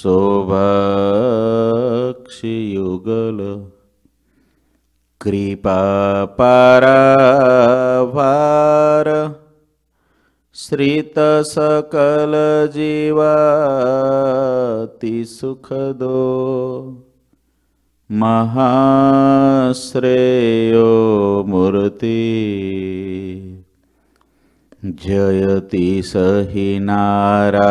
सोभक्षियुगल कृपापरावार पारावा श्रितसकल जीवाति सुखदो महाश्रेयो मूर्ति जयति सहि नारा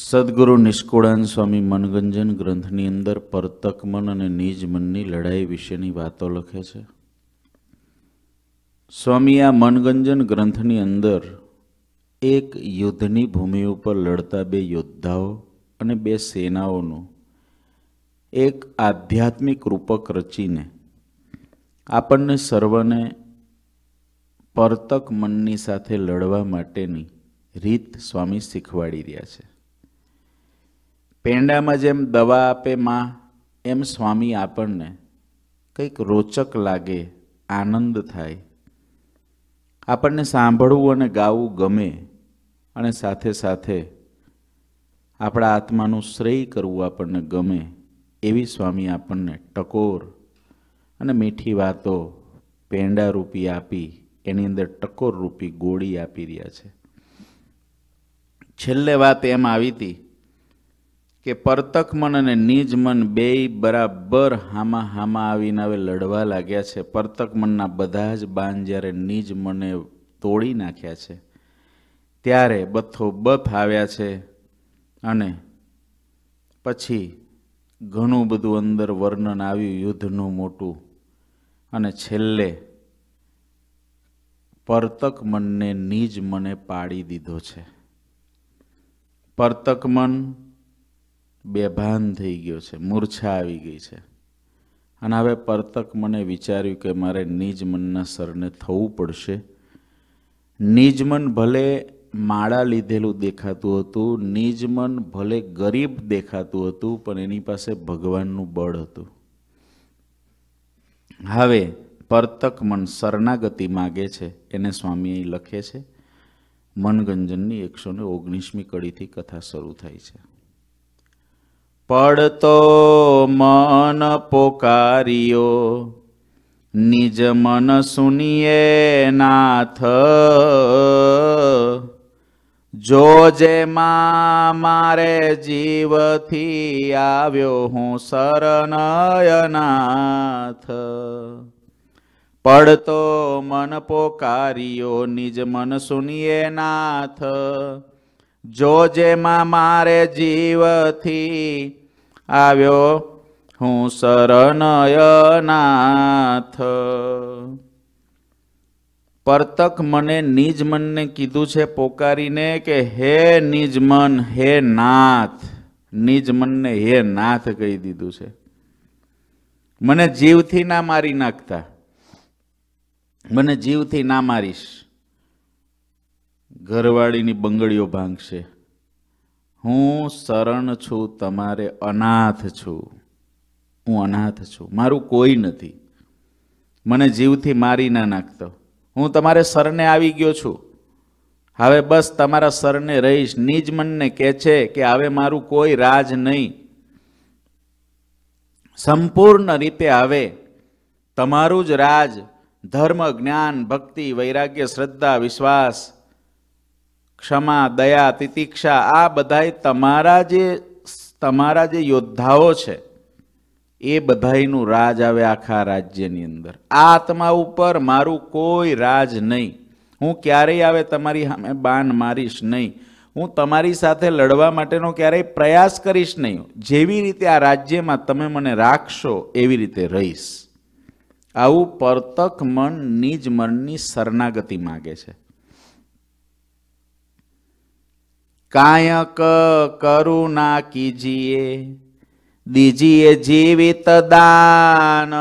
સદગુરુ નિષ્કુળાન સ્વામી મનગંજન ગ્રંથની અંદર પરતક મન અને નિજ મનની લડાઈ વિશેની વાતો લખે છે સ્વામી આ મનગંજન ગ્રંથની અંદર એક યુદ્ધની ભૂમિ ઉપર લડતા બે યોદ્ધાઓ અને બે સેનાઓનું એક આધ્યાત્મિક રૂપક રચીને આપણને સર્વને પરતક મનની સાથે લડવા માટેની રીત સ્વામી શીખવાડી રહ્યા છે પેંડામાં જેમ દવા આપે માં એમ સ્વામી આપણને કંઈક રોચક લાગે આનંદ થાય આપણને સાંભળવું અને ગાવું ગમે અને સાથે સાથે આપણા આત્માનું શ્રેય કરવું આપણને ગમે એવી સ્વામી આપણને ટકોર અને મીઠી વાતો પેંડા રૂપી આપી એની અંદર ટકોર રૂપી ગોળી આપી રહ્યા છે છેલ્લે વાત એમ આવી હતી કે પરતક મન અને નિજ મન બેય બરાબર હામા હામા આવીને હવે લડવા લાગ્યા છે પરતક મનના બધા જ બાન જ્યારે નિજ મને તોડી નાખ્યા છે ત્યારે બથો બફ આવ્યા છે અને પછી ઘણું બધું અંદર વર્ણન આવ્યું યુદ્ધનું મોટું અને છેલ્લે પરતક મનને નિજ મને પાડી દીધો છે પરતક મન બેભાન થઈ ગયો છે મૂર્છા આવી ગઈ છે અને હવે પરતક મને વિચાર્યું કે મારે નિજ મનના સરને થવું પડશે નિજ મન ભલે માળા લીધેલું દેખાતું હતું નિજ મન ભલે ગરીબ દેખાતું હતું પણ એની પાસે ભગવાનનું બળ હતું હવે પરતક મન શરણાગતિ માગે છે એને સ્વામીએ લખે છે મનગંજનની એકસો ને ઓગણીસમી કડીથી કથા શરૂ થાય છે પડતો મન પોકાર્યો નિજ મન સુનિયે નાથ જો જેમાં મારે જીવથી આવ્યો હું શરણયનાથ પડતો મન પોકાર્યો નિજ મન સુનિયે નાથ જો જેમાં મારે જીવથી આવ્યો હું શરણયનાથ પરતક મને નિજ મનને કીધું છે પોકારીને કે હે નિજ મન હે નાથ નિજ મનને હે નાથ કહી દીધું છે મને જીવથી ના મારી નાખતા મને જીવથી ના મારીશ ઘરવાળીની બંગડીઓ ભાંગશે હું શરણ છું તમારે અનાથ છું હું અનાથ છું મારું કોઈ નથી મને જીવથી મારી ના નાખતો હું તમારે શરણે આવી ગયો છું હવે બસ તમારા શરણે રહીશ નિજ મનને કહે છે કે હવે મારું કોઈ રાજ નહીં સંપૂર્ણ રીતે આવે તમારું જ રાજ ધર્મ જ્ઞાન ભક્તિ વૈરાગ્ય શ્રદ્ધા વિશ્વાસ ક્ષમા દયા તિતિક્ષા આ બધાય તમારા જે તમારા જે યોદ્ધાઓ છે એ બધાયનું રાજ આવે આખા રાજ્યની અંદર આ આત્મા ઉપર મારું કોઈ રાજ નહીં હું ક્યારેય આવે તમારી સામે બાન મારીશ નહીં હું તમારી સાથે લડવા માટેનો ક્યારેય પ્રયાસ કરીશ નહીં જેવી રીતે આ રાજ્યમાં તમે મને રાખશો એવી રીતે રહીશ આવું પરતક મન નિજ મનની શરણાગતિ માગે છે કાયક કરુણા કીજીએ દીજીએ જીવિત દાન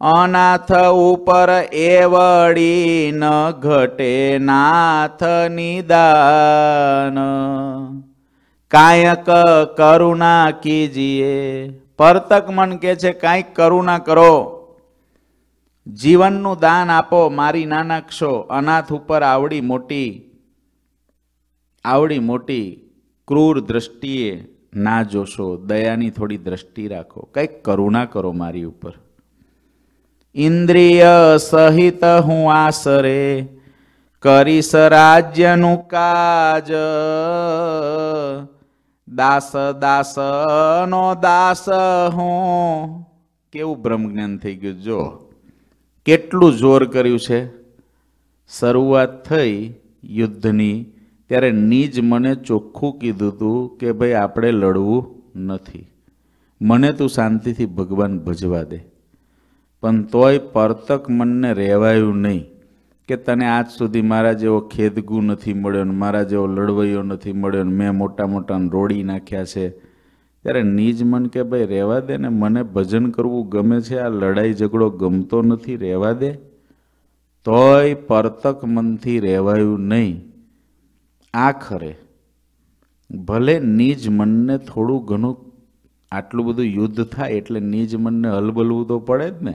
અનાથ ઉપર એવડી ન ઘટે નાથ નિદાન કાયક કરુણા કીજીએ પરતક મન કે છે કાંઈક કરુણા કરો જીવનનું દાન આપો મારી નાના નાનાક્ષો અનાથ ઉપર આવડી મોટી આવડી મોટી ક્રૂર દ્રષ્ટિએ ના જોશો દયાની થોડી દ્રષ્ટિ રાખો કંઈક કરુણા કરો મારી ઉપર ઇન્દ્રિય સહિત હું આસરે કરીશ રાજ્યનું કાજ દાસ દાસ નો દાસ હું કેવું બ્રહ્મજ્ઞાન થઈ ગયું જો કેટલું જોર કર્યું છે શરૂઆત થઈ યુદ્ધની ત્યારે નીજ મને ચોખ્ખું કીધું હતું કે ભાઈ આપણે લડવું નથી મને તું શાંતિથી ભગવાન ભજવા દે પણ તોય પરતક મનને રહેવાયું નહીં કે તને આજ સુધી મારા જેવો ખેદગુ નથી મળ્યો ને મારા જેવો લડવૈયો નથી મળ્યો ને મેં મોટા મોટા રોડી નાખ્યા છે ત્યારે નીજ મન કે ભાઈ રહેવા દે ને મને ભજન કરવું ગમે છે આ લડાઈ ઝઘડો ગમતો નથી રહેવા દે તોય પરતક મનથી રહેવાયું નહીં આખરે ભલે નિજ મનને થોડું ઘણું આટલું બધું યુદ્ધ થાય એટલે નિજ મનને હલબલવું તો પડે જ ને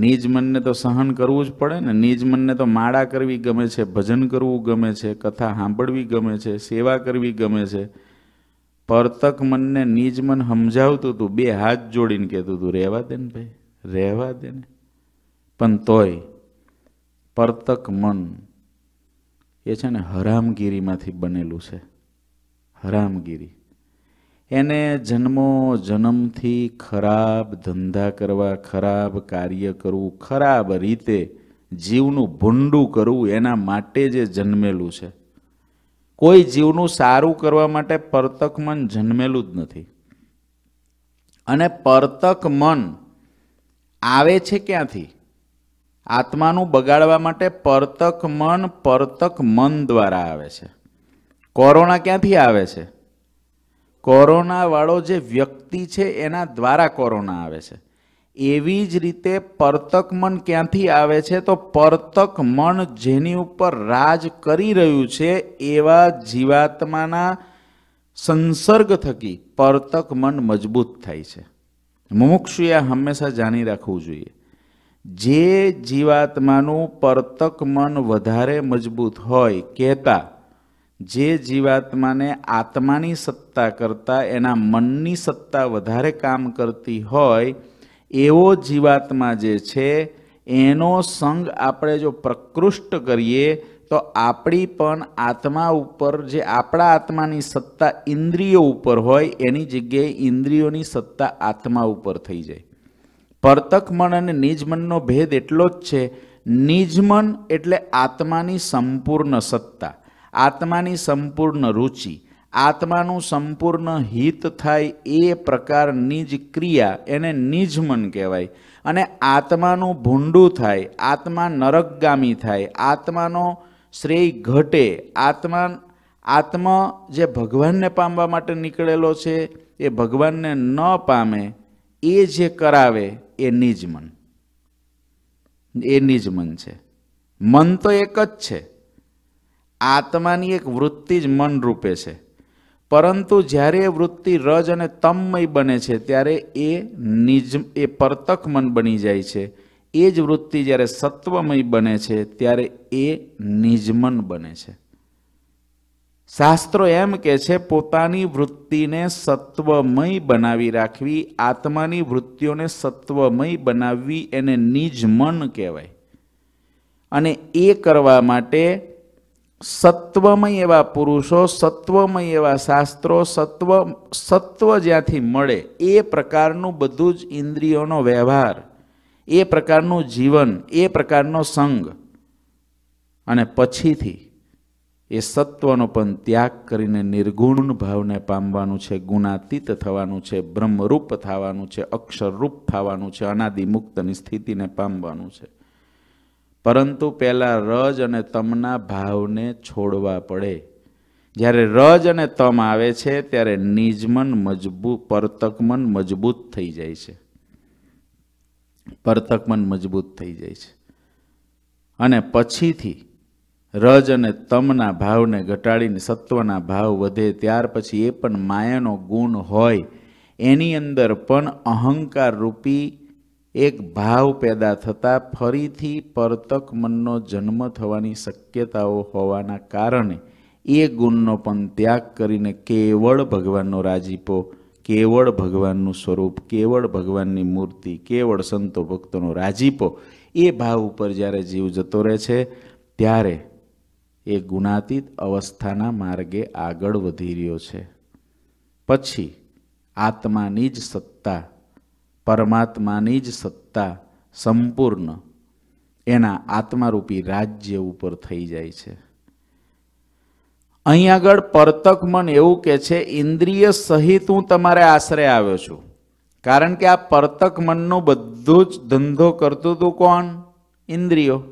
નિજ મનને તો સહન કરવું જ પડે ને નિજ મનને તો માળા કરવી ગમે છે ભજન કરવું ગમે છે કથા સાંભળવી ગમે છે સેવા કરવી ગમે છે પરતક મનને નિજ મન સમજાવતું હતું બે હાથ જોડીને કહેતું હતું રહેવા દે ને ભાઈ રહેવા દે ને પણ તોય પરતક મન એ છે ને હરામગીરીમાંથી બનેલું છે હરામગીરી એને જન્મો જન્મથી ખરાબ ધંધા કરવા ખરાબ કાર્ય કરવું ખરાબ રીતે જીવનું ભૂંડું કરવું એના માટે જે જન્મેલું છે કોઈ જીવનું સારું કરવા માટે પરતક મન જન્મેલું જ નથી અને પરતક મન આવે છે ક્યાંથી આત્માનું બગાડવા માટે પરતક મન પરતક મન દ્વારા આવે છે કોરોના ક્યાંથી આવે છે કોરોનાવાળો જે વ્યક્તિ છે એના દ્વારા કોરોના આવે છે એવી જ રીતે પરતક મન ક્યાંથી આવે છે તો પરતક મન જેની ઉપર રાજ કરી રહ્યું છે એવા જીવાત્માના સંસર્ગ થકી પરતક મન મજબૂત થાય છે મુમુક્ષુએ હંમેશા જાણી રાખવું જોઈએ જે જીવાત્માનું પરતક મન વધારે મજબૂત હોય કહેતા જે જીવાત્માને આત્માની સત્તા કરતાં એના મનની સત્તા વધારે કામ કરતી હોય એવો જીવાત્મા જે છે એનો સંગ આપણે જો પ્રકૃષ્ટ કરીએ તો આપણી પણ આત્મા ઉપર જે આપણા આત્માની સત્તા ઇન્દ્રિયો ઉપર હોય એની જગ્યાએ ઇન્દ્રિયોની સત્તા આત્મા ઉપર થઈ જાય પરતક મન અને નિજમનનો ભેદ એટલો જ છે નિજમન એટલે આત્માની સંપૂર્ણ સત્તા આત્માની સંપૂર્ણ રુચિ આત્માનું સંપૂર્ણ હિત થાય એ પ્રકારની જ ક્રિયા એને નિજમન કહેવાય અને આત્માનું ભૂંડું થાય આત્મા નરકગામી થાય આત્માનો શ્રેય ઘટે આત્મા આત્મા જે ભગવાનને પામવા માટે નીકળેલો છે એ ભગવાનને ન પામે એ જે કરાવે એ નિજ મન એ નિજ મન છે મન તો એક જ છે આત્માની એક વૃત્તિ જ મન રૂપે છે પરંતુ જ્યારે એ વૃત્તિ રજ અને તમમય બને છે ત્યારે એ નિજ એ પરતક મન બની જાય છે એ જ વૃત્તિ જ્યારે સત્વમય બને છે ત્યારે એ નિજમન બને છે શાસ્ત્રો એમ કે છે પોતાની વૃત્તિને સત્વમય બનાવી રાખવી આત્માની વૃત્તિઓને સત્વમય બનાવવી એને નિજ મન કહેવાય અને એ કરવા માટે સત્વમય એવા પુરુષો સત્વમય એવા શાસ્ત્રો સત્વ સત્વ જ્યાંથી મળે એ પ્રકારનું બધું જ ઇન્દ્રિયોનો વ્યવહાર એ પ્રકારનું જીવન એ પ્રકારનો સંગ અને પછીથી એ સત્વનો પણ ત્યાગ કરીને નિર્ગુણ ભાવને પામવાનું છે ગુણાતીત થવાનું છે બ્રહ્મરૂપ થવાનું છે અક્ષરરૂપ થવાનું છે અનાદિમુક્તની સ્થિતિને પામવાનું છે પરંતુ પહેલાં રજ અને તમના ભાવને છોડવા પડે જ્યારે રજ અને તમ આવે છે ત્યારે નિજમન મજબૂત પરતકમન મજબૂત થઈ જાય છે પરતકમન મજબૂત થઈ જાય છે અને પછીથી રજ અને તમના ભાવને ઘટાડીને સત્વના ભાવ વધે ત્યાર પછી એ પણ માયાનો ગુણ હોય એની અંદર પણ અહંકાર રૂપી એક ભાવ પેદા થતાં ફરીથી પરતક મનનો જન્મ થવાની શક્યતાઓ હોવાના કારણે એ ગુણનો પણ ત્યાગ કરીને કેવળ ભગવાનનો રાજીપો કેવળ ભગવાનનું સ્વરૂપ કેવળ ભગવાનની મૂર્તિ કેવળ સંતો ભક્તોનો રાજીપો એ ભાવ ઉપર જ્યારે જીવ જતો રહે છે ત્યારે એ ગુણાતીત અવસ્થાના માર્ગે આગળ વધી રહ્યો છે પછી આત્માની જ સત્તા પરમાત્માની જ સત્તા સંપૂર્ણ એના આત્મારૂપી રાજ્ય ઉપર થઈ જાય છે અહીં આગળ પરતક મન એવું કે છે ઇન્દ્રિય સહિત હું તમારે આશરે આવ્યો છું કારણ કે આ પરતક મનનું બધું જ ધંધો કરતું હતું કોણ ઇન્દ્રિયો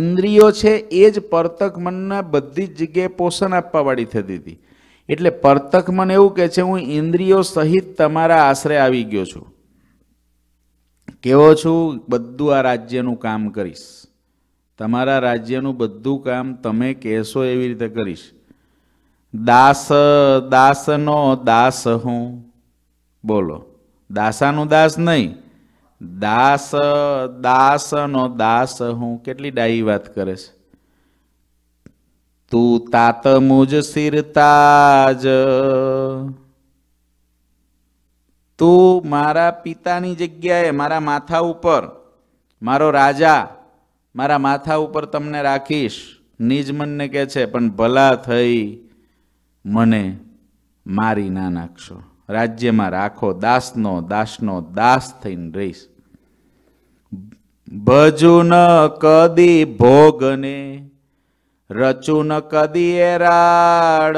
ઇન્દ્રિયો છે એ જ પરતક મનના બધી જ જગ્યાએ પોષણ આપવાવાળી થતી હતી એટલે પરતક મન એવું કહે છે હું ઇન્દ્રિયો સહિત તમારા આશરે આવી ગયો છું કેવો છું બધું આ રાજ્યનું કામ કરીશ તમારા રાજ્યનું બધું કામ તમે કહેશો એવી રીતે કરીશ દાસ દાસનો દાસ હું બોલો દાસાનું દાસ નહીં દાસ દાસનો દાસ હું કેટલી ડાઈ વાત કરે છે તું તાત મુજ સિરતાજ તું મારા પિતાની જગ્યાએ મારા માથા ઉપર મારો રાજા મારા માથા ઉપર તમને રાખીશ નિજ મનને કહે છે પણ ભલા થઈ મને મારી ના નાખશો રાજ્યમાં રાખો દાસનો દાસનો દાસ થઈને રહીશ ભજુન કદી ભોગને રચુન કદી એરાડ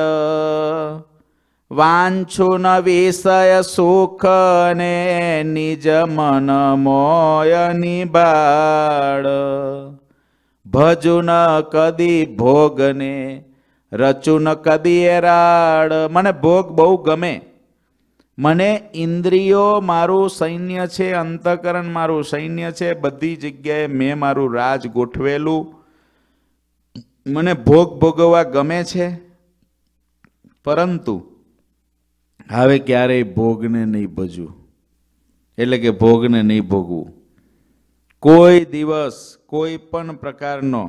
વાંછુન વિષય સુખને નિજ મન મોય નિબાળ ભજુન કદી ભોગને રચુન કદી એરાડ મને ભોગ બહુ ગમે મને ઇન્દ્રિયો મારું સૈન્ય છે અંતકરણ મારું સૈન્ય છે બધી જગ્યાએ મેં મારું રાજ ગોઠવેલું મને ભોગ ભોગવવા ગમે છે પરંતુ હવે ક્યારેય ભોગને નહીં ભજવું એટલે કે ભોગને નહીં ભોગવું કોઈ દિવસ કોઈ પણ પ્રકારનો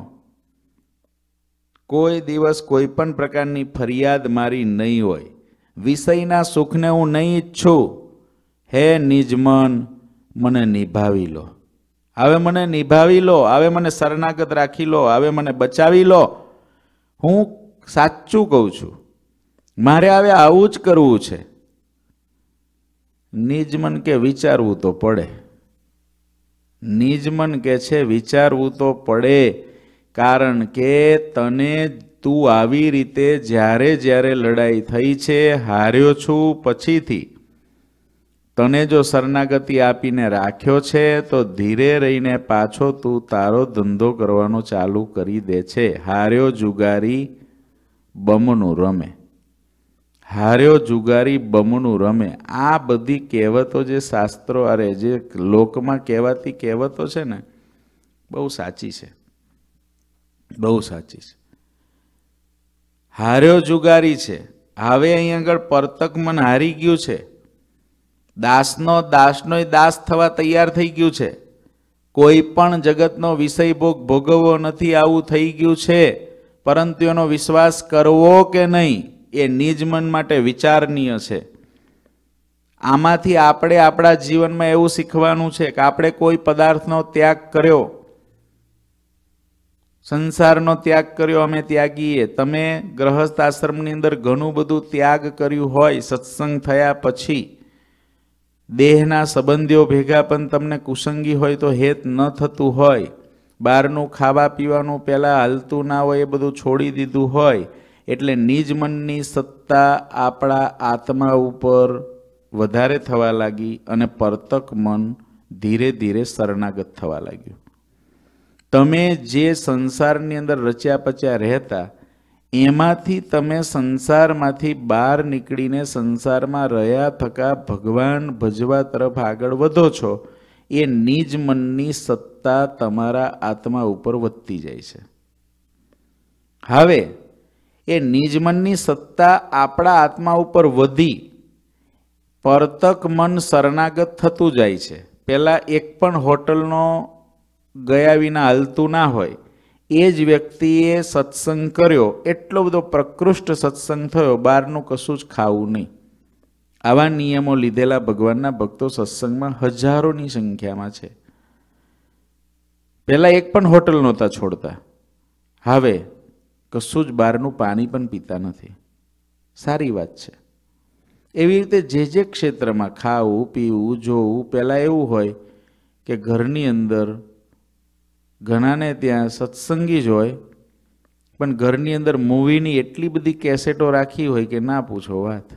કોઈ દિવસ કોઈ પણ પ્રકારની ફરિયાદ મારી નહીં હોય વિષયના સુખને હું નહીં ઈચ્છું હે નિજમન મને નિભાવી લો હવે મને નિભાવી લો હવે મને શરણાગત રાખી લો હવે મને બચાવી લો હું સાચું કહું છું મારે હવે આવું જ કરવું છે નિજમન કે વિચારવું તો પડે નિજમન કે છે વિચારવું તો પડે કારણ કે તને તું આવી રીતે જ્યારે જ્યારે લડાઈ થઈ છે હાર્યો છું પછીથી તને જો શરણાગતિ આપીને રાખ્યો છે તો ધીરે રહીને પાછો તું તારો ધંધો કરવાનો ચાલુ કરી દે છે હાર્યો જુગારી બમનું રમે હાર્યો જુગારી બમનું રમે આ બધી કહેવતો જે શાસ્ત્રો અરે જે લોકમાં કહેવાતી કહેવતો છે ને બહુ સાચી છે બહુ સાચી છે હાર્યો જુગારી છે હવે અહીં આગળ પરતક મન હારી ગયું છે દાસનો દાસનો દાસ થવા તૈયાર થઈ ગયું છે કોઈ પણ જગતનો વિષય ભોગ ભોગવવો નથી આવું થઈ ગયું છે પરંતુ એનો વિશ્વાસ કરવો કે નહીં એ નિજ મન માટે વિચારનીય છે આમાંથી આપણે આપણા જીવનમાં એવું શીખવાનું છે કે આપણે કોઈ પદાર્થનો ત્યાગ કર્યો સંસારનો ત્યાગ કર્યો અમે ત્યાગીએ તમે ગ્રહસ્થ આશ્રમની અંદર ઘણું બધું ત્યાગ કર્યું હોય સત્સંગ થયા પછી દેહના સંબંધીઓ ભેગા પણ તમને કુસંગી હોય તો હેત ન થતું હોય બહારનું ખાવા પીવાનું પહેલાં હાલતું ના હોય એ બધું છોડી દીધું હોય એટલે નિજ મનની સત્તા આપણા આત્મા ઉપર વધારે થવા લાગી અને પરતક મન ધીરે ધીરે શરણાગત થવા લાગ્યું તમે જે સંસારની અંદર રચ્યા પચ્યા રહેતા એમાંથી તમે સંસારમાંથી બહાર નીકળીને સંસારમાં રહ્યા થકા ભગવાન ભજવા તરફ આગળ વધો છો એ નિજ મનની સત્તા તમારા આત્મા ઉપર વધતી જાય છે હવે એ નિજ મનની સત્તા આપણા આત્મા ઉપર વધી પરતક મન શરણાગત થતું જાય છે પહેલાં એક પણ હોટલનો ગયા વિના હાલતું ના હોય એ જ વ્યક્તિએ સત્સંગ કર્યો એટલો બધો પ્રકૃષ્ટ સત્સંગ થયો બહારનું કશું જ ખાવું નહીં આવા નિયમો લીધેલા ભગવાનના ભક્તો સત્સંગમાં હજારોની સંખ્યામાં છે પહેલાં એક પણ હોટલ નહોતા છોડતા હવે કશું જ બહારનું પાણી પણ પીતા નથી સારી વાત છે એવી રીતે જે જે ક્ષેત્રમાં ખાવું પીવું જોવું પહેલાં એવું હોય કે ઘરની અંદર ઘણાને ત્યાં સત્સંગી જ હોય પણ ઘરની અંદર મૂવીની એટલી બધી કેસેટો રાખી હોય કે ના પૂછો વાત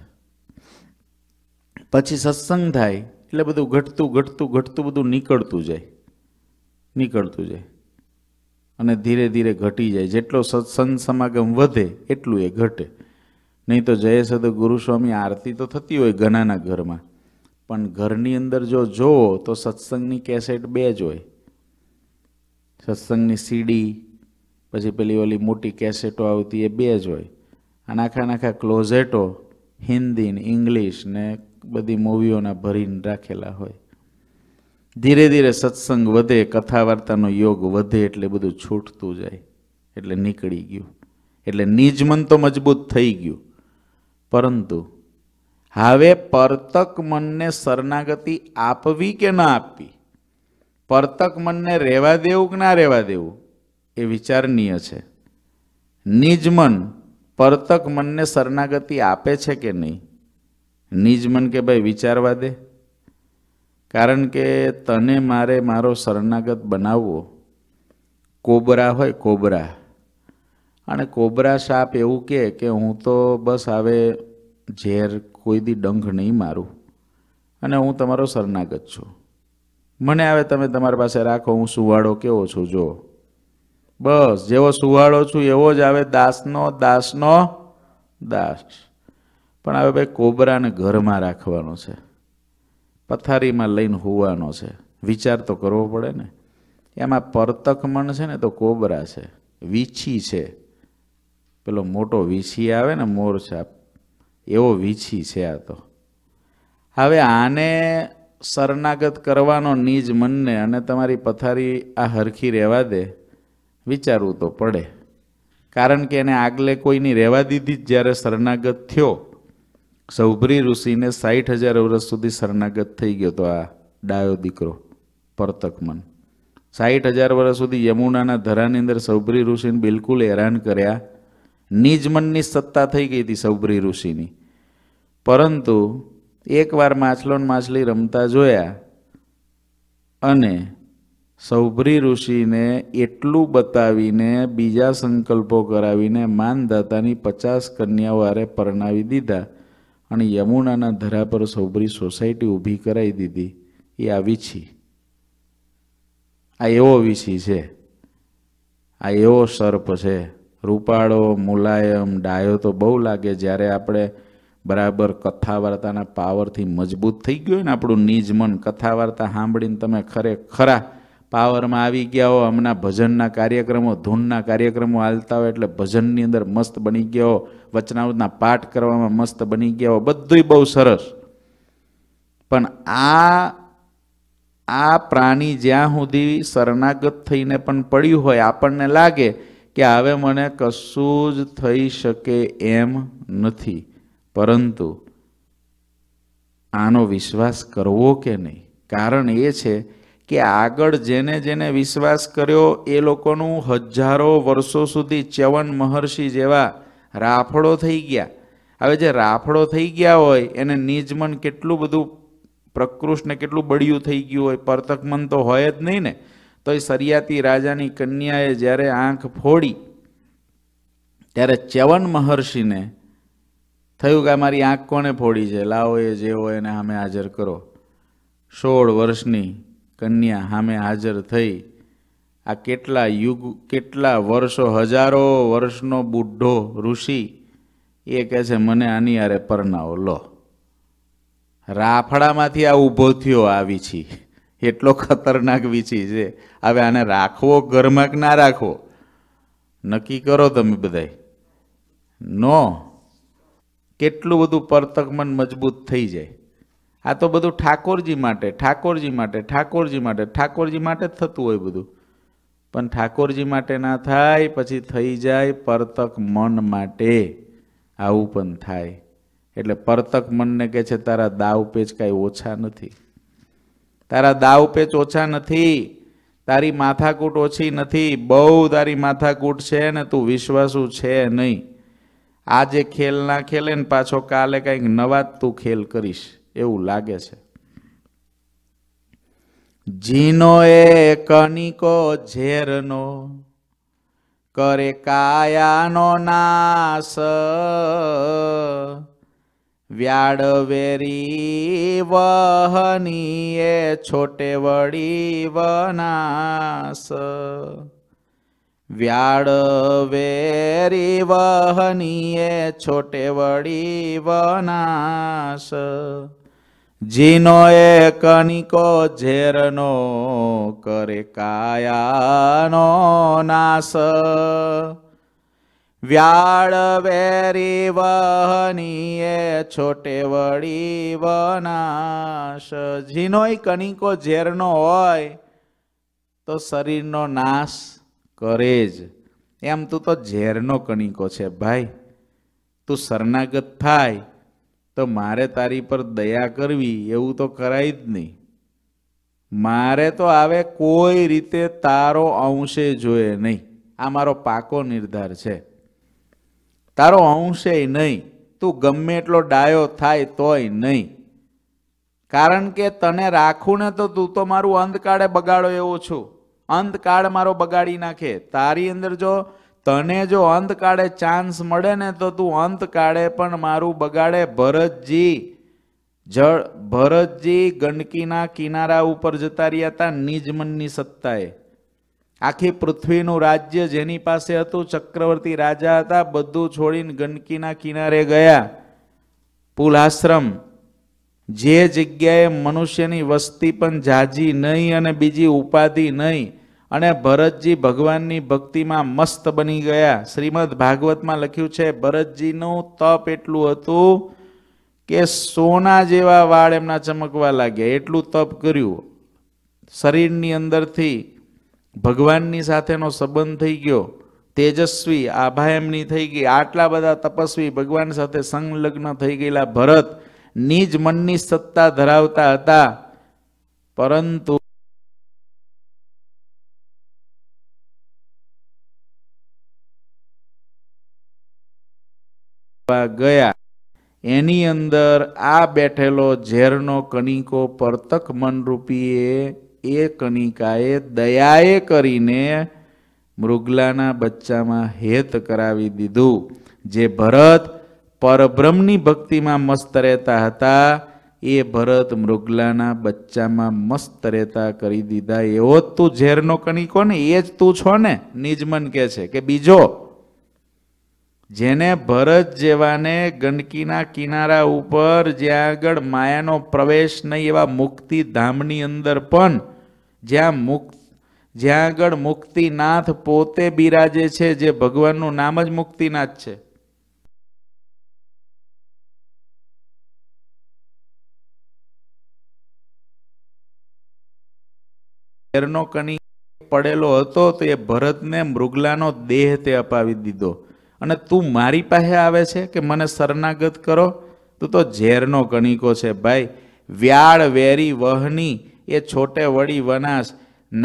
પછી સત્સંગ થાય એટલે બધું ઘટતું ઘટતું ઘટતું બધું નીકળતું જાય નીકળતું જાય અને ધીરે ધીરે ઘટી જાય જેટલો સત્સંગ સમાગમ વધે એટલું એ ઘટે નહીં તો જય સદ ગુરુસ્વામી આરતી તો થતી હોય ઘણાના ઘરમાં પણ ઘરની અંદર જો જુઓ તો સત્સંગની કેસેટ બે જ હોય સત્સંગની સીડી પછી પેલી ઓલી મોટી કેસેટો આવતી એ બે જ હોય અને આખા નાખા ક્લોઝેટો હિન્દી ને ઇંગ્લિશ ને બધી મૂવીઓના ભરીને રાખેલા હોય ધીરે ધીરે સત્સંગ વધે કથા વાર્તાનો યોગ વધે એટલે બધું છૂટતું જાય એટલે નીકળી ગયું એટલે નિજ મન તો મજબૂત થઈ ગયું પરંતુ હવે પરતક મનને શરણાગતિ આપવી કે ના આપવી પરતક મનને રહેવા દેવું કે ના રહેવા દેવું એ વિચારનીય છે નિજ મન પરતક મનને શરણાગતિ આપે છે કે નહીં નિજ મન કે ભાઈ વિચારવા દે કારણ કે તને મારે મારો શરણાગત બનાવવો કોબરા હોય કોબરા અને કોબરા સાપ એવું કહે કે હું તો બસ હવે ઝેર કોઈ દી ડંખ નહીં મારું અને હું તમારો શરણાગત છું મને આવે તમે તમારી પાસે રાખો હું સુવાળો કેવો છું જો બસ જેવો સુવાળો છું એવો જ આવે દાસનો દાસનો દાસ પણ હવે ભાઈ કોબરાને ઘરમાં રાખવાનો છે પથારીમાં લઈને હોવાનો છે વિચાર તો કરવો પડે ને એમાં પરતકમણ છે ને તો કોબરા છે વીછી છે પેલો મોટો વીછી આવે ને મોરછાપ એવો વીછી છે આ તો હવે આને શરણાગત કરવાનો નિજ મનને અને તમારી પથારી આ હરખી રહેવા દે વિચારવું તો પડે કારણ કે એને આગલે કોઈની રહેવા દીધી જ જ્યારે શરણાગત થયો સૌભરી ઋષિને સાઠ હજાર વર્ષ સુધી શરણાગત થઈ ગયો તો આ ડાયો દીકરો પરતકમન સાઠ હજાર વર્ષ સુધી યમુનાના ધરાની અંદર સૌભરી ઋષિને બિલકુલ હેરાન કર્યા નિજમનની સત્તા થઈ ગઈ હતી સૌભરી ઋષિની પરંતુ એકવાર માછલો માછલી રમતા જોયા અને સૌભરી ઋષિને એટલું બતાવીને બીજા સંકલ્પો કરાવીને માનદાતાની પચાસ કન્યાઓ આરે પરણાવી દીધા અને યમુનાના ધરા પર સૌભરી સોસાયટી ઊભી કરાવી દીધી એ આ વિછી આ એવો વીછી છે આ એવો સર્પ છે રૂપાળો મુલાયમ ડાયો તો બહુ લાગે જ્યારે આપણે બરાબર કથા વાર્તાના પાવરથી મજબૂત થઈ ગયું ને આપણું નિજ મન કથા વાર્તા સાંભળીને તમે ખરેખરા પાવરમાં આવી ગયા હો હમણાં ભજનના કાર્યક્રમો ધૂનના કાર્યક્રમો હાલતા હોય એટલે ભજનની અંદર મસ્ત બની ગયો વચનાવૃતના પાઠ કરવામાં મસ્ત બની ગયા હો બધુંય બહુ સરસ પણ આ આ પ્રાણી જ્યાં સુધી શરણાગત થઈને પણ પડ્યું હોય આપણને લાગે કે હવે મને કશું જ થઈ શકે એમ નથી પરંતુ આનો વિશ્વાસ કરવો કે નહીં કારણ એ છે કે આગળ જેને જેને વિશ્વાસ કર્યો એ લોકોનું હજારો વર્ષો સુધી ચ્યવન મહર્ષિ જેવા રાફડો થઈ ગયા હવે જે રાફડો થઈ ગયા હોય એને નિજમન કેટલું બધું પ્રકૃષ્ટ ને કેટલું બળિયું થઈ ગયું હોય પરતકમન તો હોય જ નહીં ને તો એ સરિયાતી રાજાની કન્યાએ જ્યારે આંખ ફોડી ત્યારે ચ્યવન મહર્ષિને થયું કે મારી આંખ કોણે ફોડી છે લાવો એ જે હોય એને સામે હાજર કરો સોળ વર્ષની કન્યા સામે હાજર થઈ આ કેટલા યુગ કેટલા વર્ષો હજારો વર્ષનો બુઢો ઋષિ એ કહે છે મને આની આરે પરણાવો લો રાફડામાંથી આ ઊભો થયો આ વીછી એટલો ખતરનાક વીછી છે હવે આને રાખવો ઘરમાં કે ના રાખવો નક્કી કરો તમે બધાય નો કેટલું બધું પરતક મન મજબૂત થઈ જાય આ તો બધું ઠાકોરજી માટે ઠાકોરજી માટે ઠાકોરજી માટે ઠાકોરજી માટે જ થતું હોય બધું પણ ઠાકોરજી માટે ના થાય પછી થઈ જાય પરતક મન માટે આવું પણ થાય એટલે પરતક મનને કહે છે તારા દાવ પેચ કાંઈ ઓછા નથી તારા દાવ પેચ ઓછા નથી તારી માથાકૂટ ઓછી નથી બહુ તારી માથાકૂટ છે ને તું વિશ્વાસુ છે નહીં આજે ખેલ ના ખેલે ને પાછો કાલે કંઈક નવા તું ખેલ કરીશ એવું લાગે છે જીનો એ કનિકો ઝેરનો કરે કાયાનો નાશ વ્યાળવેરી વહની એ છોટે વળી વનાશ વ્યાળવેરી વહનીએ છોટે વળી વનાશ જીનો એ કનિકો ઝેરનો કરે કાયાનો નાશ વ્યાળવેરી વહનીએ છોટે વળી વનાશ જીનો કનિકો ઝેરનો હોય તો શરીરનો નાશ કરે જ એમ તું તો ઝેરનો કણિકો છે ભાઈ તું શરણાગત થાય તો મારે તારી પર દયા કરવી એવું તો કરાય જ નહીં મારે તો આવે કોઈ રીતે તારો અંશે જોઈએ નહીં આ મારો પાકો નિર્ધાર છે તારો અંશે નહીં તું ગમે એટલો ડાયો થાય તોય નહીં કારણ કે તને રાખું ને તો તું તો મારું અંધકાળે બગાડો એવો છું અંતકાળ મારો બગાડી નાખે તારી અંદર જો તને જો અંતકાળે ચાન્સ મળે ને તો તું અંતકાળે પણ મારું બગાડે ભરતજી જળ ભરતજી ગંડકીના કિનારા ઉપર જતા રહ્યા હતા નિજમનની સત્તાએ આખી પૃથ્વીનું રાજ્ય જેની પાસે હતું ચક્રવર્તી રાજા હતા બધું છોડીને ગંડકીના કિનારે ગયા પુલ આશ્રમ જે જગ્યાએ મનુષ્યની વસ્તી પણ જાજી નહીં અને બીજી ઉપાધિ નહીં અને ભરતજી ભગવાનની ભક્તિમાં મસ્ત બની ગયા શ્રીમદ ભાગવતમાં લખ્યું છે ભરતજીનું તપ એટલું હતું કે સોના જેવા વાળ એમના ચમકવા લાગ્યા એટલું તપ કર્યું શરીરની અંદરથી ભગવાનની સાથેનો સંબંધ થઈ ગયો તેજસ્વી આભા એમની થઈ ગઈ આટલા બધા તપસ્વી ભગવાન સાથે સંલગ્ન થઈ ગયેલા ભરત નિજ મનની સત્તા ધરાવતા હતા પરંતુ ગયા એની અંદર આ બેઠેલો ઝેરનો કનિકો પરતક મનરૂપીએ એ કનિકાએ દયાએ કરીને મૃગલાના બચ્ચામાં હેત કરાવી દીધું જે ભરત પરબ્રહ્મની ભક્તિમાં મસ્ત રહેતા હતા એ ભરત મૃગલાના બચ્ચામાં મસ્ત રહેતા કરી દીધા એવો જ તું ઝેરનો કણિકો ને એ જ તું છો ને નિજમન કે છે કે બીજો જેને ભરત જેવાને ગંડકીના કિનારા ઉપર જ્યાં આગળ માયાનો પ્રવેશ નહીં એવા મુક્તિ ધામની અંદર પણ જ્યાં મુક્ત જ્યાં આગળ મુક્તિનાથ પોતે બિરાજે છે જે ભગવાનનું નામ જ મુક્તિનાથ છે ઝેરનો કણી પડેલો હતો તો એ ભરતને મૃગલાનો દેહ તે અપાવી દીધો અને તું મારી પાસે આવે છે કે મને શરણાગત કરો તું તો ઝેરનો કણિકો છે ભાઈ વ્યાળ વેરી વહની એ છોટે વળી વનાશ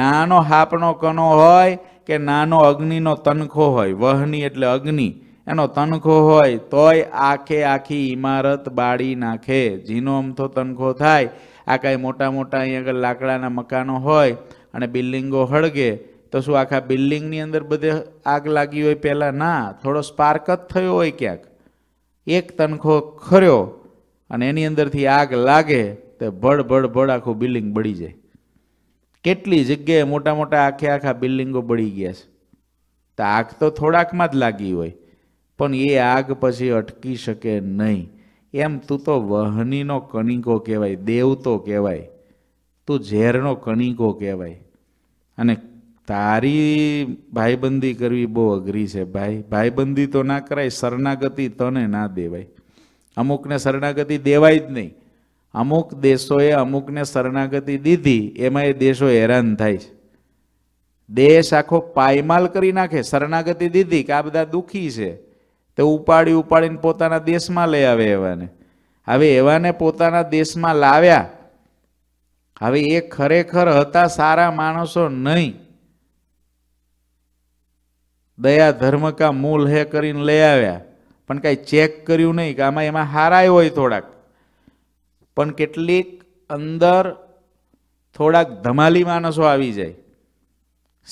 નાનો હાપનો કનો હોય કે નાનો અગ્નિનો તનખો હોય વહની એટલે અગ્નિ એનો તનખો હોય તોય આખે આખી ઇમારત બાળી નાખે જીનો અમથો તનખો થાય આ કાંઈ મોટા મોટા અહીંયા આગળ લાકડાના મકાનો હોય અને બિલ્ડિંગો હળગે તો શું આખા બિલ્ડિંગની અંદર બધે આગ લાગી હોય પહેલાં ના થોડો સ્પાર્ક જ થયો હોય ક્યાંક એક તનખો ખર્યો અને એની અંદરથી આગ લાગે તો ભડ ભડ ભડ આખું બિલ્ડિંગ બળી જાય કેટલી જગ્યાએ મોટા મોટા આખે આખા બિલ્ડિંગો બળી ગયા છે તો આગ તો થોડાકમાં જ લાગી હોય પણ એ આગ પછી અટકી શકે નહીં એમ તું તો વહનીનો કણિકો કહેવાય દેવતો કહેવાય તું ઝેરનો કણિકો કહેવાય અને તારી ભાઈબંધી કરવી બહુ અઘરી છે ભાઈ ભાઈબંધી તો ના કરાય શરણાગતિ તને ના દેવાય અમુકને શરણાગતિ દેવાય જ નહીં અમુક દેશોએ અમુકને શરણાગતિ દીધી એમાં એ દેશો હેરાન થાય છે દેશ આખો પાયમાલ કરી નાખે શરણાગતિ દીધી કે આ બધા દુઃખી છે તો ઉપાડી ઉપાડીને પોતાના દેશમાં લઈ આવે એવાને હવે એવાને પોતાના દેશમાં લાવ્યા હવે એ ખરેખર હતા સારા માણસો નહીં દયા ધર્મ કા મૂલ હે કરીને લઈ આવ્યા પણ કાંઈ ચેક કર્યું નહીં કે આમાં એમાં હારાય હોય થોડાક પણ કેટલીક અંદર થોડાક ધમાલી માણસો આવી જાય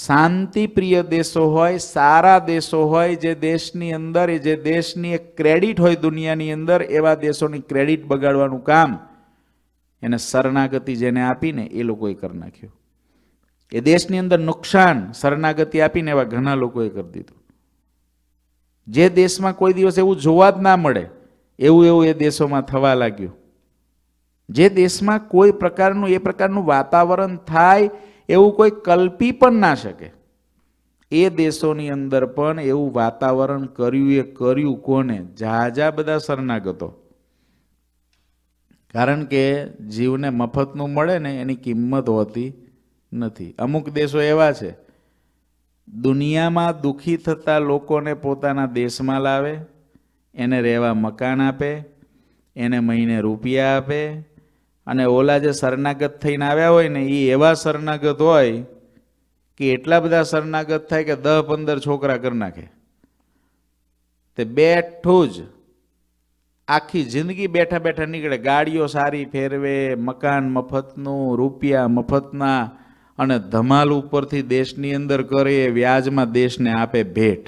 શાંતિપ્રિય દેશો હોય સારા દેશો હોય જે દેશની અંદર એ જે દેશની એક ક્રેડિટ હોય દુનિયાની અંદર એવા દેશોની ક્રેડિટ બગાડવાનું કામ એને શરણાગતિ જેને આપીને એ લોકોએ કરી નાખ્યું એ દેશની અંદર નુકસાન શરણાગતિ આપીને એવા ઘણા લોકોએ કરી દીધું જે દેશમાં કોઈ દિવસ એવું જોવા જ ના મળે એવું એવું એ દેશોમાં થવા લાગ્યું જે દેશમાં કોઈ પ્રકારનું એ પ્રકારનું વાતાવરણ થાય એવું કોઈ કલ્પી પણ ના શકે એ દેશોની અંદર પણ એવું વાતાવરણ કર્યું એ કર્યું કોને ઝાઝા બધા શરણાગતો કારણ કે જીવને મફતનું મળે ને એની કિંમત હોતી નથી અમુક દેશો એવા છે દુનિયામાં દુઃખી થતા લોકોને પોતાના દેશમાં લાવે એને રહેવા મકાન આપે એને મહિને રૂપિયા આપે અને ઓલા જે શરણાગત થઈને આવ્યા હોય ને એ એવા શરણાગત હોય કે એટલા બધા શરણાગત થાય કે દહ પંદર છોકરા કરી નાખે તે બેઠું જ આખી જિંદગી બેઠા બેઠા નીકળે ગાડીઓ સારી ફેરવે મકાન મફતનું રૂપિયા મફતના અને ધમાલ ઉપરથી દેશની અંદર કરે એ વ્યાજમાં દેશને આપે ભેટ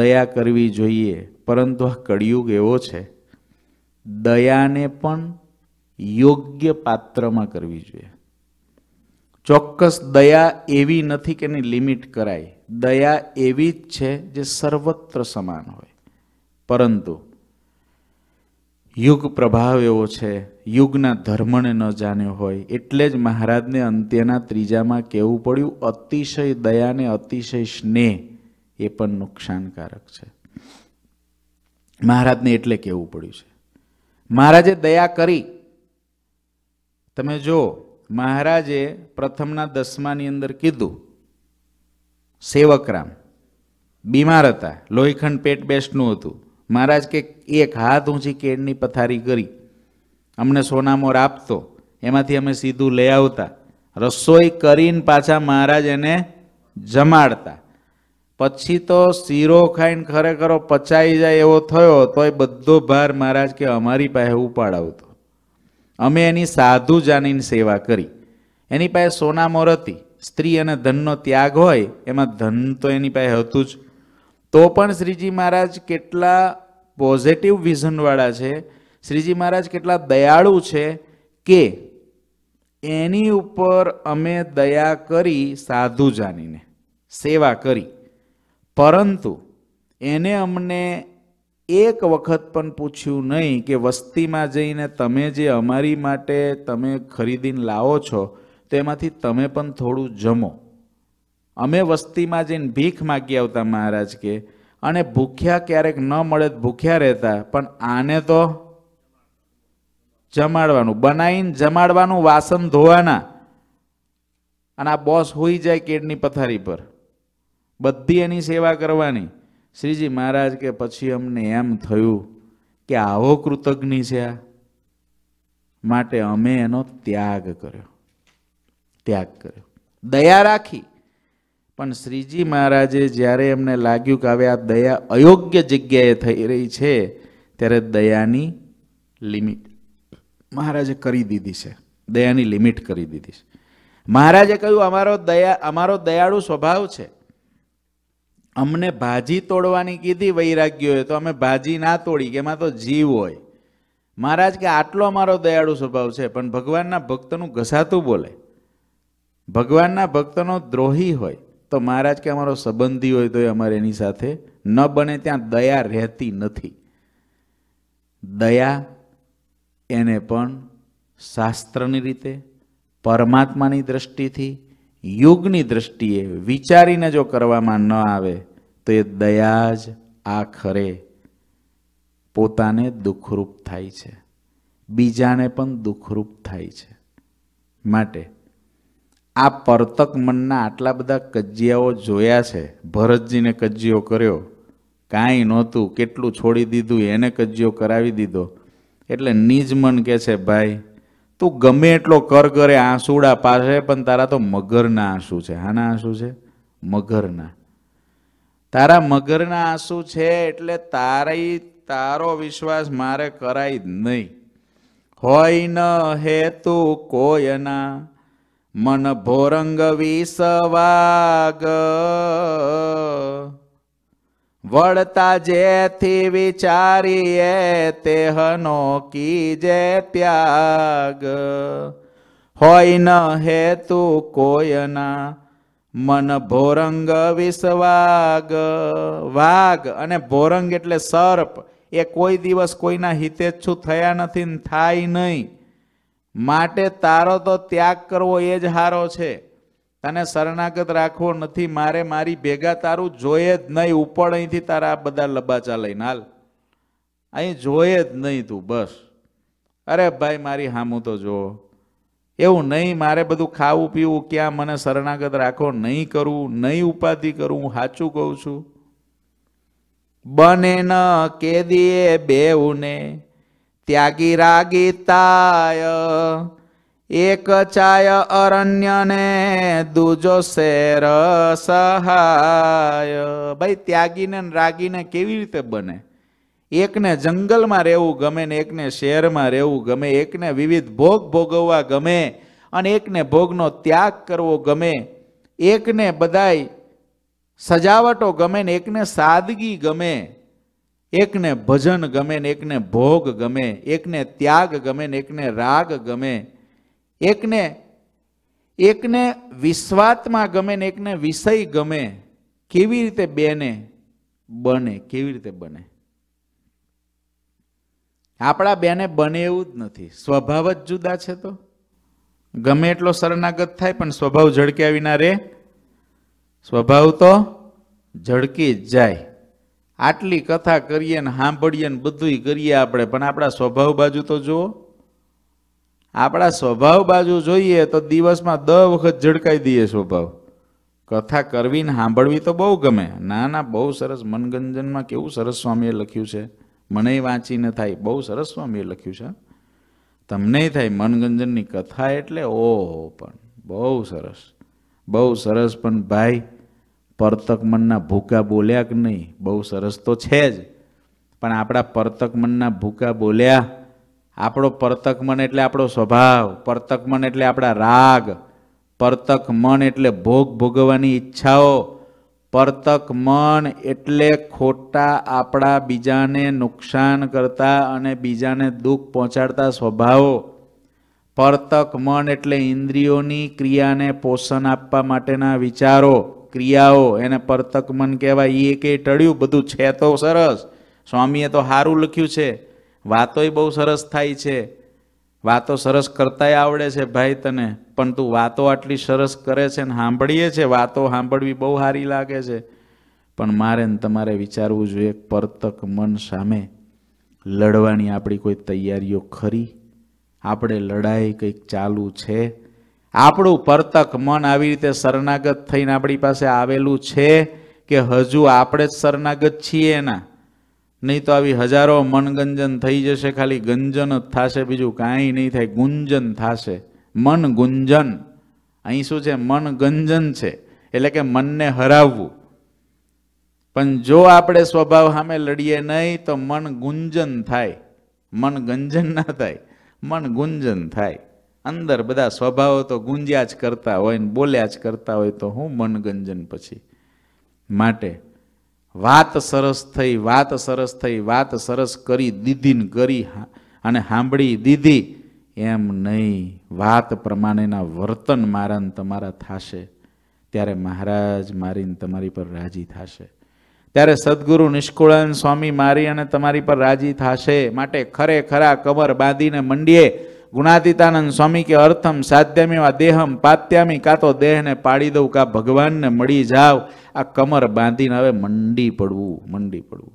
દયા કરવી જોઈએ પરંતુ આ કળિયુગ એવો છે દયાને પણ યોગ્ય પાત્રમાં કરવી જોઈએ ચોક્કસ દયા એવી નથી કે એની લિમિટ કરાય દયા એવી જ છે જે સર્વત્ર સમાન હોય પરંતુ યુગ પ્રભાવ એવો છે યુગના ધર્મને ન જાણ્યો હોય એટલે જ મહારાજને અંત્યના ત્રીજામાં કહેવું પડ્યું અતિશય દયાને અતિશય સ્નેહ એ પણ નુકસાનકારક છે મહારાજને એટલે કહેવું પડ્યું છે મહારાજે દયા કરી તમે જો મહારાજે પ્રથમના દસમાની અંદર કીધું સેવકરામ બીમાર હતા લોહીખંડ પેટ બેસ્ટનું હતું મહારાજ કે એક હાથ ઊંચી કેળની પથારી કરી અમને સોનામોર આપતો એમાંથી અમે સીધું લઈ આવતા રસોઈ કરીને પાછા મહારાજ એને જમાડતા પછી તો શીરો ખાઈને ખરેખરો પચાઈ જાય એવો થયો તોય બધો ભાર મહારાજ કે અમારી પાસે ઉપાડાવતો અમે એની સાધુ જાનીને સેવા કરી એની પાસે સોનામોર હતી સ્ત્રી અને ધનનો ત્યાગ હોય એમાં ધન તો એની પાસે હતું જ તો પણ શ્રીજી મહારાજ કેટલા પોઝિટિવ વિઝનવાળા છે શ્રીજી મહારાજ કેટલા દયાળુ છે કે એની ઉપર અમે દયા કરી સાધુ જાનીને સેવા કરી પરંતુ એને અમને એક વખત પણ પૂછ્યું નહીં કે વસ્તીમાં જઈને તમે જે અમારી માટે તમે ખરીદીને લાવો છો તેમાંથી તમે પણ થોડું જમો અમે વસ્તીમાં જઈને ભીખ માગી આવતા મહારાજ કે અને ભૂખ્યા ક્યારેક ન મળે ભૂખ્યા રહેતા પણ આને તો જમાડવાનું બનાવીને જમાડવાનું વાસણ ધોવાના અને આ બોસ હોઈ જાય કેડની પથારી પર બધી એની સેવા કરવાની શ્રીજી મહારાજ કે પછી અમને એમ થયું કે આવો કૃતજ્ઞ છે આ માટે અમે એનો ત્યાગ કર્યો ત્યાગ કર્યો દયા રાખી પણ શ્રીજી મહારાજે જ્યારે એમને લાગ્યું કે હવે આ દયા અયોગ્ય જગ્યાએ થઈ રહી છે ત્યારે દયાની લિમિટ મહારાજે કરી દીધી છે દયાની લિમિટ કરી દીધી છે મહારાજે કહ્યું અમારો દયા અમારો દયાળુ સ્વભાવ છે અમને ભાજી તોડવાની કીધી હોય તો અમે ભાજી ના તોડી કે એમાં તો જીવ હોય મહારાજ કે આટલો અમારો દયાળુ સ્વભાવ છે પણ ભગવાનના ભક્તનું ઘસાતું બોલે ભગવાનના ભક્તનો દ્રોહી હોય તો મહારાજ કે અમારો સંબંધી હોય તો એ અમારે એની સાથે ન બને ત્યાં દયા રહેતી નથી દયા એને પણ શાસ્ત્રની રીતે પરમાત્માની દ્રષ્ટિથી યુગની દૃષ્ટિએ વિચારીને જો કરવામાં ન આવે તો એ દયા જ આખરે પોતાને દુઃખરૂપ થાય છે બીજાને પણ દુઃખરૂપ થાય છે માટે આ પરતક મનના આટલા બધા કજિયાઓ જોયા છે ભરતજીને કજિયો કર્યો કાંઈ નહોતું કેટલું છોડી દીધું એને કજિયો કરાવી દીધો એટલે નિજ મન કહે છે ભાઈ તું ગમે એટલો કર કરે આંસુડા પાસે પણ તારા તો મગરના આંસુ છે હાના આંસુ છે મગરના તારા મગરના આંસુ છે એટલે તારી તારો વિશ્વાસ મારે કરાય જ નહીં હોય ન હેતુ કોયના મન ભોરંગ વિસવાગ વળતા જેથી વિચારીએ તે હનો કી ત્યાગ હોય ન હેતુ કોયના મન ભોરંગ વિસવાગ વાઘ અને ભોરંગ એટલે સર્પ એ કોઈ દિવસ કોઈના હિતેચ્છુ થયા નથી થાય નહીં માટે તારો તો ત્યાગ કરવો એ જ હારો છે તને શરણાગત રાખવો નથી મારે મારી ભેગા તારું જોઈએ જ નહીં ઉપડ અહીંથી તારા આ બધા લબાચા લઈને હાલ અહીં જોઈએ જ નહીં તું બસ અરે ભાઈ મારી હામું તો જુઓ એવું નહીં મારે બધું ખાવું પીવું ક્યાં મને શરણાગત રાખો નહીં કરવું નહીં ઉપાધિ કરું હું સાચું કહું છું બને ન કેદીએ બેઉને ત્યાગી રાગીતાય એક ચાય અરણ્ય ને દૂજો શેર સહાય ભાઈ ત્યાગીને રાગીને કેવી રીતે બને એકને જંગલમાં રહેવું ગમે ને એકને શહેરમાં રહેવું ગમે એકને વિવિધ ભોગ ભોગવવા ગમે અને એકને ભોગનો ત્યાગ કરવો ગમે એકને બધાય સજાવટો ગમે ને એકને સાદગી ગમે એકને ભજન ગમે ને એકને ભોગ ગમે એકને ત્યાગ ગમે ને એકને રાગ ગમે એકને એકને વિશ્વાત્મા ગમે ને એકને વિષય ગમે કેવી રીતે બેને બને કેવી રીતે બને આપણા બેને બને એવું જ નથી સ્વભાવ જ જુદા છે તો ગમે એટલો શરણાગત થાય પણ સ્વભાવ ઝડક્યા વિના રે સ્વભાવ તો ઝડકી જ જાય આટલી કથા કરીએ ને સાંભળીએ ને બધુંય કરીએ આપણે પણ આપણા સ્વભાવ બાજુ તો જુઓ આપણા સ્વભાવ બાજુ જોઈએ તો દિવસમાં દસ વખત ઝડકાઈ દઈએ સ્વભાવ કથા કરવી ને સાંભળવી તો બહુ ગમે ના ના બહુ સરસ મનગંજનમાં કેવું સરસ સ્વામીએ લખ્યું છે મને વાંચીને થાય બહુ સરસ સ્વામીએ લખ્યું છે તમને થાય મનગંજનની કથા એટલે ઓહો પણ બહુ સરસ બહુ સરસ પણ ભાઈ પરતક મનના ભૂકા બોલ્યા કે નહીં બહુ સરસ તો છે જ પણ આપણા પરતક મનના ભૂકા બોલ્યા આપણો પરતક મન એટલે આપણો સ્વભાવ પરતક મન એટલે આપણા રાગ પરતક મન એટલે ભોગ ભોગવવાની ઈચ્છાઓ પરતક મન એટલે ખોટા આપણા બીજાને નુકસાન કરતા અને બીજાને દુઃખ પહોંચાડતા સ્વભાવો પરતક મન એટલે ઇન્દ્રિયોની ક્રિયાને પોષણ આપવા માટેના વિચારો ક્રિયાઓ એને પરતક મન કહેવાય એ કે ટળ્યું બધું છે તો સરસ સ્વામીએ તો સારું લખ્યું છે વાતોય બહુ સરસ થાય છે વાતો સરસ કરતાય આવડે છે ભાઈ તને પણ તું વાતો આટલી સરસ કરે છે ને સાંભળીએ છે વાતો સાંભળવી બહુ સારી લાગે છે પણ મારે ને તમારે વિચારવું જોઈએ પરતક મન સામે લડવાની આપણી કોઈ તૈયારીઓ ખરી આપણે લડાઈ કંઈક ચાલુ છે આપણું પરતક મન આવી રીતે શરણાગત થઈને આપણી પાસે આવેલું છે કે હજુ આપણે જ શરણાગત છીએ એના નહીં તો આવી હજારો મનગંજન થઈ જશે ખાલી ગંજન જ થશે બીજું કાંઈ નહીં થાય ગુંજન થશે મન ગુંજન અહીં શું છે મન ગંજન છે એટલે કે મનને હરાવવું પણ જો આપણે સ્વભાવ સામે લડીએ નહીં તો મન ગુંજન થાય મન ગંજન ના થાય મન ગુંજન થાય અંદર બધા સ્વભાવો તો ગુંજ્યા જ કરતા હોય ને બોલ્યા જ કરતા હોય તો હું મનગંજન પછી માટે વાત સરસ થઈ વાત સરસ થઈ વાત સરસ કરી દીધીને કરી અને સાંભળી દીધી એમ નહીં વાત પ્રમાણેના વર્તન મારા તમારા થશે ત્યારે મહારાજ મારીને તમારી પર રાજી થશે ત્યારે સદગુરુ નિષ્કુળાન સ્વામી મારી અને તમારી પર રાજી થશે માટે ખરેખરા કમર બાંધીને મંડીએ ગુણાતીતાનંદ સ્વામી કે અર્થમ સાધ્યમીવા દેહમ પાત્યામી કાં તો દેહને પાડી દઉં કાં ભગવાનને મળી જાવ આ કમર બાંધીને હવે મંડી પડવું મંડી પડવું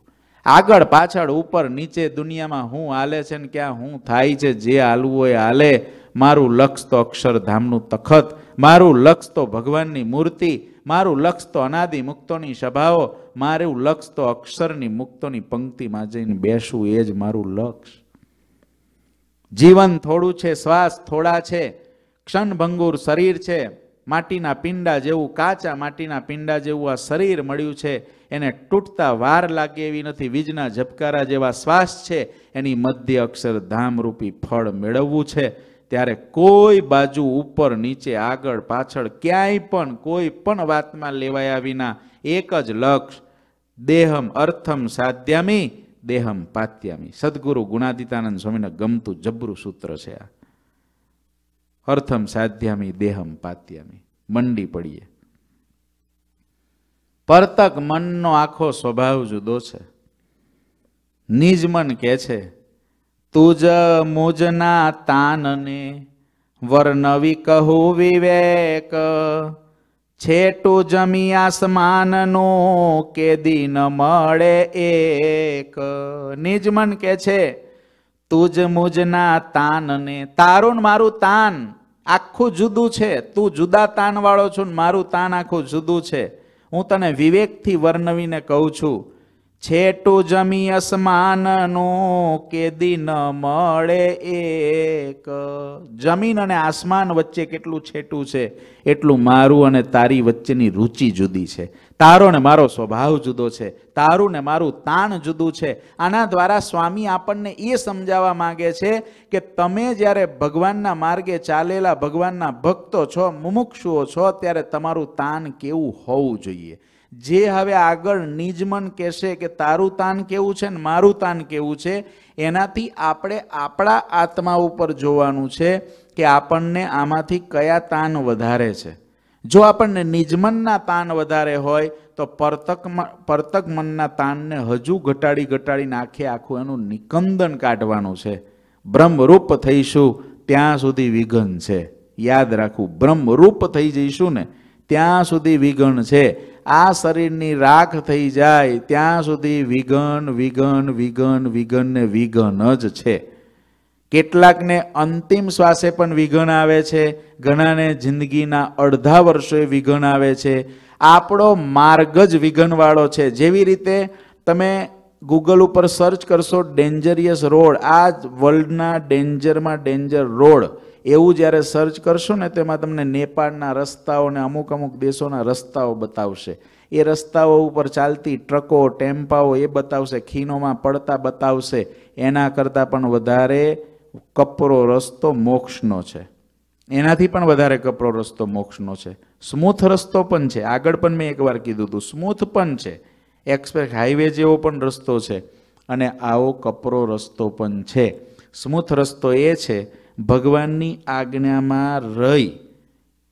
આગળ પાછળ ઉપર નીચે દુનિયામાં હું હાલે છે ને ક્યાં હું થાય છે જે હાલવું હોય હાલે મારું લક્ષ તો અક્ષરધામનું તખત મારું લક્ષ તો ભગવાનની મૂર્તિ મારું લક્ષ તો અનાદિ મુક્તોની સભાઓ મારું લક્ષ તો અક્ષરની મુક્તોની પંક્તિમાં જઈને બેસવું એ જ મારું લક્ષ જીવન થોડું છે શ્વાસ થોડા છે ક્ષણભંગુર શરીર છે માટીના પિંડા જેવું કાચા માટીના પિંડા જેવું આ શરીર મળ્યું છે એને તૂટતા વાર લાગે એવી નથી વીજના ઝબકારા જેવા શ્વાસ છે એની મધ્ય અક્ષર ધામરૂપી ફળ મેળવવું છે ત્યારે કોઈ બાજુ ઉપર નીચે આગળ પાછળ ક્યાંય પણ કોઈ પણ વાતમાં લેવાયા વિના એક જ લક્ષ દેહમ અર્થમ સાધ્યામી દેહમ પાત્યામી સદગુરુ ગુણાતીતાનંદ સ્વામીને ગમતું જબરું સૂત્ર છે આ અર્થમ સાધ્યામી દેહમ પાત્યામી મંડી પડીએ પરતક મનનો આખો સ્વભાવ જુદો છે નિજ મન કે છે તુજ મુજના તાનને વર્ણવી કહું વિવેક છેટું જમી આસમાનનો કે દિન મળે એક નિજ મન કે છે તુજ મુજના તાનને તારું મારું તાન આખું જુદું છે તું જુદા તાનવાળો છું ને મારું તાન આખું જુદું છે હું તને વિવેકથી વર્ણવીને કહું છું છેટુ જમી અસમાનનું કે દિન મળે એક જમીન અને આસમાન વચ્ચે કેટલું છેટું છે એટલું મારું અને તારી વચ્ચેની રુચિ જુદી છે તારો ને મારો સ્વભાવ જુદો છે તારું ને મારું તાણ જુદું છે આના દ્વારા સ્વામી આપણને એ સમજાવવા માંગે છે કે તમે જ્યારે ભગવાનના માર્ગે ચાલેલા ભગવાનના ભક્તો છો મુમુક્ષુઓ છો ત્યારે તમારું તાન કેવું હોવું જોઈએ જે હવે આગળ નિજમન કહેશે કે તારું તાન કેવું છે ને મારું તાન કેવું છે એનાથી આપણે આપણા આત્મા ઉપર જોવાનું છે કે આપણને આમાંથી કયા તાન વધારે છે જો આપણને નિજમનના તાન વધારે હોય તો પરતક પરતક મનના તાનને હજુ ઘટાડી ઘટાડી નાખે આખું એનું નિકંદન કાઢવાનું છે બ્રહ્મરૂપ થઈશું ત્યાં સુધી વિઘન છે યાદ રાખવું બ્રહ્મરૂપ થઈ જઈશું ને ત્યાં સુધી વિઘન છે આ શરીરની રાખ થઈ જાય ત્યાં સુધી વિઘન વિઘન વિઘન વિઘન ને વિઘન જ છે કેટલાકને અંતિમ શ્વાસે પણ વિઘન આવે છે ઘણાને જિંદગીના અડધા વર્ષોએ વિઘન આવે છે આપણો માર્ગ જ વિઘનવાળો છે જેવી રીતે તમે ગૂગલ ઉપર સર્ચ કરશો ડેન્જરિયસ રોડ આ વર્લ્ડના ડેન્જરમાં ડેન્જર રોડ એવું જ્યારે સર્ચ કરશો ને તેમાં તમને નેપાળના રસ્તાઓ ને અમુક અમુક દેશોના રસ્તાઓ બતાવશે એ રસ્તાઓ ઉપર ચાલતી ટ્રકો ટેમ્પાઓ એ બતાવશે ખીનોમાં પડતા બતાવશે એના કરતાં પણ વધારે કપરો રસ્તો મોક્ષનો છે એનાથી પણ વધારે કપરો રસ્તો મોક્ષનો છે સ્મૂથ રસ્તો પણ છે આગળ પણ મેં એકવાર કીધું હતું સ્મૂથ પણ છે એક્સપ્રેસ હાઈવે જેવો પણ રસ્તો છે અને આવો કપરો રસ્તો પણ છે સ્મૂથ રસ્તો એ છે ભગવાનની આજ્ઞામાં રહી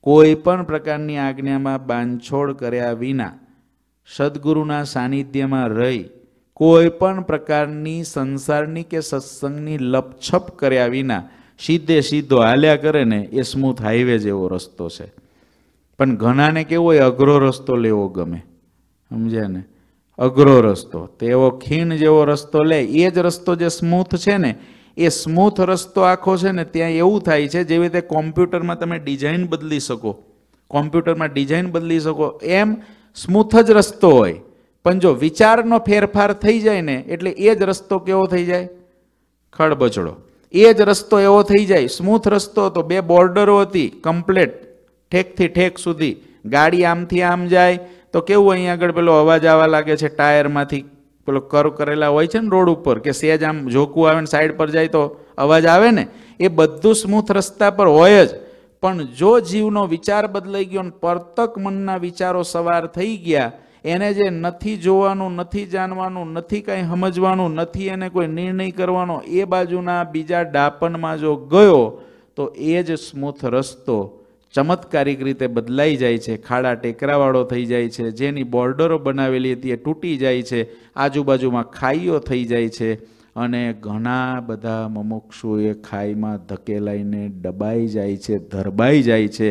કોઈ પણ પ્રકારની આજ્ઞામાં બાંધછોડ કર્યા વિના સદગુરુના સાનિધ્યમાં રહી કોઈ પણ પ્રકારની સંસારની કે સત્સંગની લપછપ કર્યા વિના સીધે સીધો હાલ્યા કરે ને એ સ્મૂથ હાઈવે જેવો રસ્તો છે પણ ઘણાને કેવો હોય અઘરો રસ્તો લેવો ગમે સમજ્યા ને અઘરો રસ્તો તેઓ ખીણ જેવો રસ્તો લે એ જ રસ્તો જે સ્મૂથ છે ને એ સ્મૂથ રસ્તો આખો છે ને ત્યાં એવું થાય છે જેવી રીતે કોમ્પ્યુટરમાં તમે ડિઝાઇન બદલી શકો કોમ્પ્યુટરમાં ડિઝાઇન બદલી શકો એમ સ્મૂથ જ રસ્તો હોય પણ જો વિચારનો ફેરફાર થઈ જાય ને એટલે એ જ રસ્તો કેવો થઈ જાય ખડબચડો એ જ રસ્તો એવો થઈ જાય સ્મૂથ રસ્તો હતો બે બોર્ડરો હતી કમ્પ્લેટ ઠેકથી ઠેક સુધી ગાડી આમથી આમ જાય તો કેવું અહીં આગળ પેલો અવાજ આવવા લાગે છે ટાયરમાંથી પેલો કર કરેલા હોય છે ને રોડ ઉપર કે સેજ આમ ઝોકું આવે ને સાઈડ પર જાય તો અવાજ આવે ને એ બધું સ્મૂથ રસ્તા પર હોય જ પણ જો જીવનો વિચાર બદલાઈ ગયો ને પરતક મનના વિચારો સવાર થઈ ગયા એને જે નથી જોવાનું નથી જાણવાનું નથી કાંઈ સમજવાનું નથી એને કોઈ નિર્ણય કરવાનો એ બાજુના બીજા ડાપણમાં જો ગયો તો એ જ સ્મૂથ રસ્તો ચમત્કારિક રીતે બદલાઈ જાય છે ખાડા ટેકરાવાળો થઈ જાય છે જેની બોર્ડરો બનાવેલી હતી એ તૂટી જાય છે આજુબાજુમાં ખાઈઓ થઈ જાય છે અને ઘણા બધા મમુક્ષુએ ખાઈમાં ધકેલાઈને ડબાઈ જાય છે ધરબાઈ જાય છે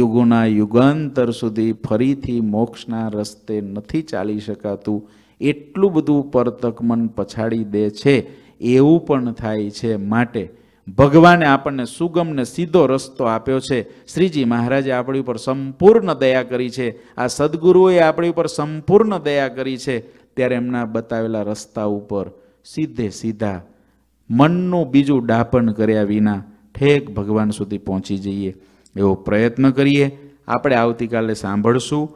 યુગોના યુગાંતર સુધી ફરીથી મોક્ષના રસ્તે નથી ચાલી શકાતું એટલું બધું પરતક મન પછાડી દે છે એવું પણ થાય છે માટે ભગવાને આપણને સુગમ ને સીધો રસ્તો આપ્યો છે શ્રીજી મહારાજે આપણી ઉપર સંપૂર્ણ દયા કરી છે આ સદગુરુએ આપણી ઉપર સંપૂર્ણ દયા કરી છે ત્યારે એમના બતાવેલા રસ્તા ઉપર સીધે સીધા મનનું બીજું ડાપણ કર્યા વિના ઠેક ભગવાન સુધી પહોંચી જઈએ એવો પ્રયત્ન કરીએ આપણે આવતીકાલે સાંભળશું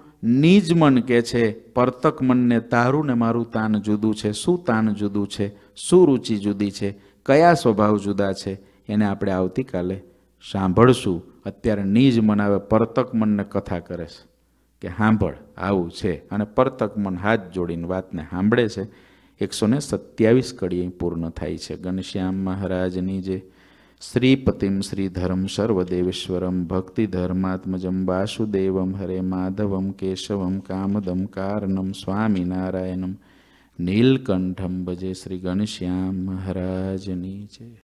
નિજ મન કે છે પરતક મનને તારું ને મારું તાન જુદું છે શું તાન જુદું છે શું રુચિ જુદી છે કયા સ્વભાવ જુદા છે એને આપણે આવતીકાલે સાંભળશું અત્યારે નિજ મન આવે પરતક મનને કથા કરે છે કે સાંભળ આવું છે અને પરતક મન હાથ જોડીને વાતને સાંભળે છે એકસો ને સત્યાવીસ કડી પૂર્ણ થાય છે ઘનશ્યામ મહારાજની જે શ્રીપતિમ શ્રીધરમ સર્વદેવેશ્વરમ ભક્તિ ધર્માત્મજમ વાસુદેવમ હરે માધવમ કેશવમ કામદમ કારણમ સ્વામિનારાયણમ નીલકંઠમ ભજે શ્રી ઘનશ્યામ મહારાજની જય